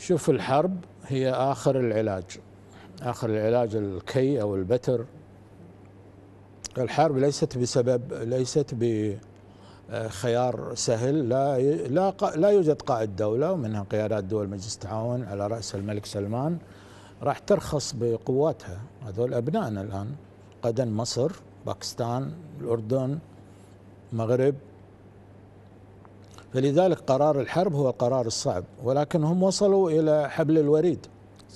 شوف الحرب هي آخر العلاج آخر العلاج الكي أو البتر الحرب ليست بسبب ليست بخيار آه، سهل لا لا لا يوجد قائد دوله ومنها قيادات دول مجلس التعاون على راس الملك سلمان راح ترخص بقواتها هذول ابنائنا الان قدم مصر باكستان الاردن المغرب فلذلك قرار الحرب هو القرار الصعب ولكن هم وصلوا إلى حبل الوريد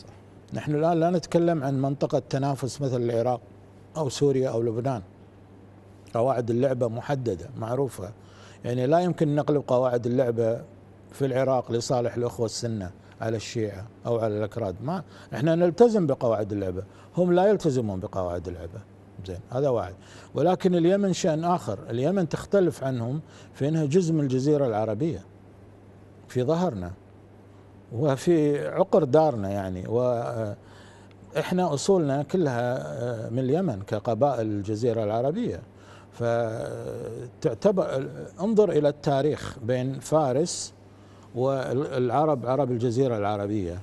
صح. نحن الآن لا نتكلم عن منطقة تنافس مثل العراق أو سوريا أو لبنان قواعد اللعبة محددة معروفة يعني لا يمكن نقلب قواعد اللعبة في العراق لصالح الأخوة السنة على الشيعة أو على الأكراد ما إحنا نلتزم بقواعد اللعبة هم لا يلتزمون بقواعد اللعبة زين هذا واحد ولكن اليمن شأن آخر اليمن تختلف عنهم في أنها جزء من الجزيرة العربية في ظهرنا وفي عقر دارنا يعني و احنا اصولنا كلها من اليمن كقبائل الجزيره العربيه فتعتبر انظر الى التاريخ بين فارس والعرب عرب الجزيره العربيه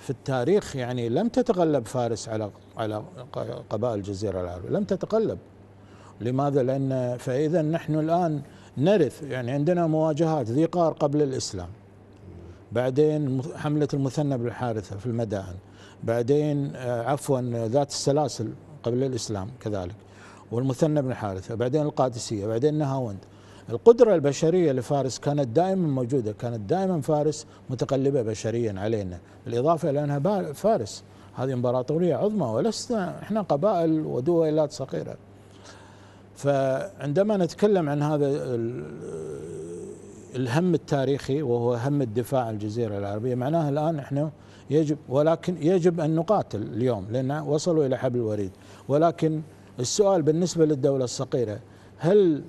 في التاريخ يعني لم تتغلب فارس على على قبائل الجزيره العربيه لم تتغلب لماذا لان فاذا نحن الان نرث يعني عندنا مواجهات ذي قار قبل الاسلام بعدين حمله المثنى بن الحارثه في المدائن بعدين آه، عفوا ذات السلاسل قبل الاسلام كذلك والمثنى بن الحارثه بعدين القادسيه بعدين نهاوند القدرة البشرية لفارس كانت دائما موجودة كانت دائما فارس متقلبة بشريا علينا بالإضافة إلى أنها فارس هذه إمبراطورية عظمى ولسنا إحنا قبائل ودولات صغيرة فعندما نتكلم عن هذا الهم التاريخي وهو هم الدفاع عن الجزيرة العربية معناها الآن إحنا يجب ولكن يجب أن نقاتل اليوم لأن وصلوا إلى حبل الوريد ولكن السؤال بالنسبة للدولة الصغيرة هل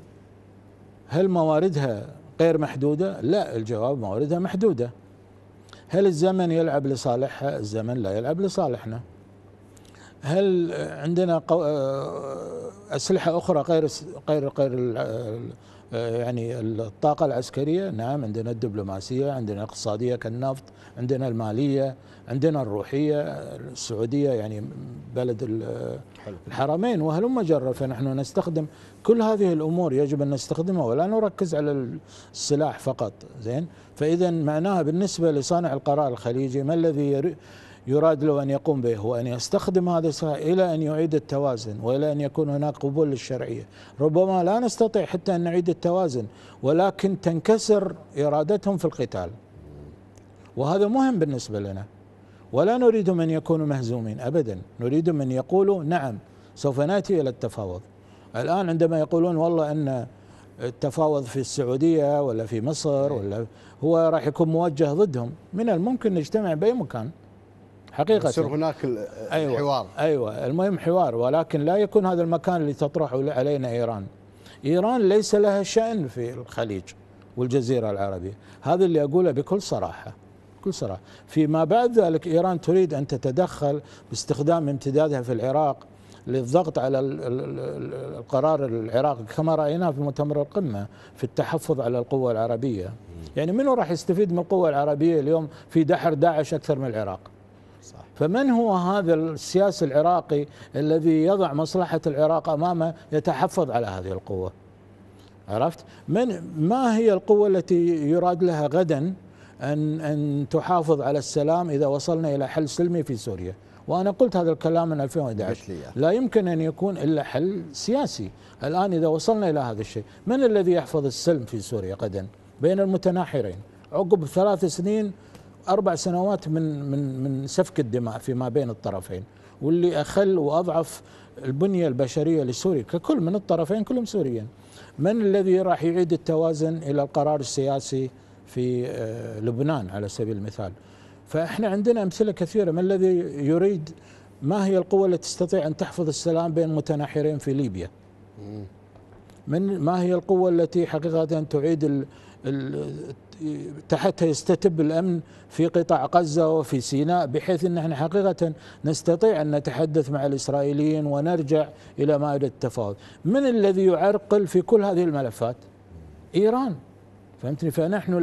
هل مواردها غير محدودة؟ لا الجواب مواردها محدودة هل الزمن يلعب لصالحها؟ الزمن لا يلعب لصالحنا هل عندنا آه، أسلحة أخرى غير غير غير آه، يعني الطاقة العسكرية نعم عندنا الدبلوماسية عندنا الاقتصادية كالنفط عندنا المالية عندنا الروحية السعودية يعني بلد الحرمين وهلم جرة فنحن نستخدم كل هذه الأمور يجب أن نستخدمها ولا نركز على السلاح فقط زين فإذا معناها بالنسبة لصانع القرار الخليجي ما الذي يراد له أن يقوم به هو أن يستخدم هذا إلى أن يعيد التوازن وإلى أن يكون هناك قبول للشرعية ربما لا نستطيع حتى أن نعيد التوازن ولكن تنكسر إرادتهم في القتال وهذا مهم بالنسبة لنا ولا نريد من يكونوا مهزومين أبدا نريد من يقولوا نعم سوف نأتي إلى التفاوض الآن عندما يقولون والله أن التفاوض في السعودية ولا في مصر إيه. ولا هو راح يكون موجه ضدهم من الممكن نجتمع بأي مكان حقيقه يصير هناك أيوة حوار ايوه المهم حوار ولكن لا يكون هذا المكان اللي تطرحه علينا ايران ايران ليس لها شان في الخليج والجزيره العربيه هذا اللي اقوله بكل صراحه بكل صراحه فيما بعد ذلك ايران تريد ان تتدخل باستخدام امتدادها في العراق للضغط على القرار العراقي كما رايناه في مؤتمر القمه في التحفظ على القوه العربيه يعني منو راح يستفيد من القوه العربيه اليوم في دحر داعش اكثر من العراق صح. فمن هو هذا السياسي العراقي الذي يضع مصلحة العراق أمامه يتحفظ على هذه القوة عرفت من ما هي القوة التي يراد لها غدا أن, أن تحافظ على السلام إذا وصلنا إلى حل سلمي في سوريا وانا قلت هذا الكلام من 2011 لا يمكن ان يكون الا حل سياسي الان اذا وصلنا الى هذا الشيء من الذي يحفظ السلم في سوريا غدا بين المتناحرين عقب ثلاث سنين اربع سنوات من من من سفك الدماء فيما بين الطرفين واللي اخل واضعف البنيه البشريه لسوريا ككل من الطرفين كلهم سوريين من الذي راح يعيد التوازن الى القرار السياسي في آه، لبنان على سبيل المثال فاحنا عندنا امثله كثيره من الذي يريد ما هي القوه التي تستطيع ان تحفظ السلام بين متناحرين في ليبيا من ما هي القوه التي حقيقه تعيد تحتها يستتب الامن في قطاع غزه وفي سيناء بحيث ان احنا حقيقه نستطيع ان نتحدث مع الاسرائيليين ونرجع الى مائده التفاوض. من الذي يعرقل في كل هذه الملفات؟ ايران. فهمتني؟ فنحن